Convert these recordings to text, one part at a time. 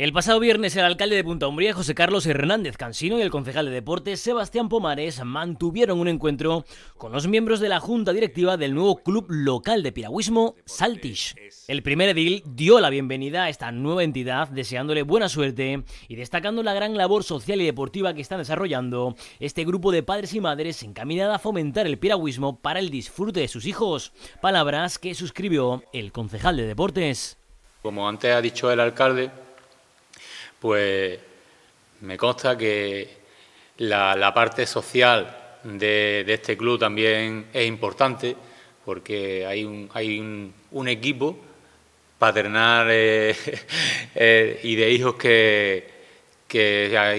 El pasado viernes, el alcalde de Punta Umbría, José Carlos Hernández Cansino, y el concejal de deportes, Sebastián Pomares, mantuvieron un encuentro con los miembros de la junta directiva del nuevo club local de piragüismo, Saltish. El primer edil dio la bienvenida a esta nueva entidad, deseándole buena suerte y destacando la gran labor social y deportiva que está desarrollando este grupo de padres y madres encaminada a fomentar el piragüismo para el disfrute de sus hijos. Palabras que suscribió el concejal de deportes. Como antes ha dicho el alcalde, pues me consta que la, parte social de, este club también es importante, porque hay un, equipo paternal eh, eh, y de hijos que,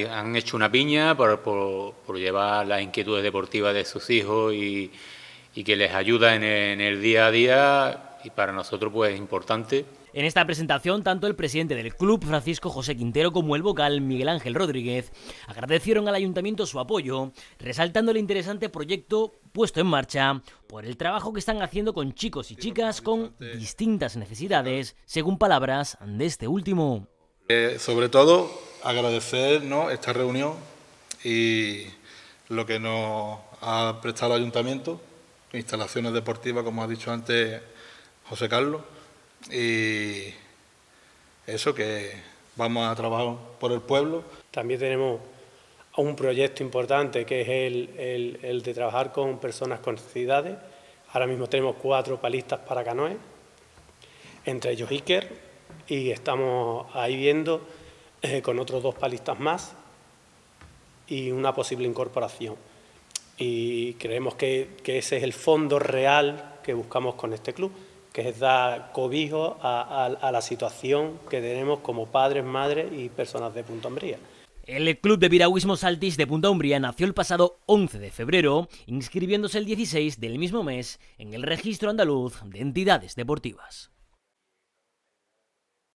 han hecho una piña por, llevar las inquietudes deportivas de sus hijos y, que les ayuda en el, día a día y para nosotros pues es importante en esta presentación, tanto el presidente del club, Francisco José Quintero, como el vocal, Miguel Ángel Rodríguez, agradecieron al ayuntamiento su apoyo, resaltando el interesante proyecto puesto en marcha por el trabajo que están haciendo con chicos y chicas con distintas necesidades, según palabras de este último. Eh, sobre todo, agradecer esta reunión y lo que nos ha prestado el ayuntamiento, instalaciones deportivas, como ha dicho antes José Carlos y eso que vamos a trabajar por el pueblo. También tenemos un proyecto importante que es el, de trabajar con personas con necesidades. Ahora mismo tenemos cuatro palistas para Canoe. entre ellos Iker, y estamos ahí viendo eh, con otros dos palistas más y una posible incorporación. Y creemos que ese es el fondo real que buscamos con este club que es dar cobijo a, la situación que tenemos como padres, madres y personas de Punta Umbría. El Club de Piragüismo Saltis de Punta Umbría nació el pasado 11 de febrero, inscribiéndose el 16 del mismo mes en el Registro Andaluz de Entidades Deportivas.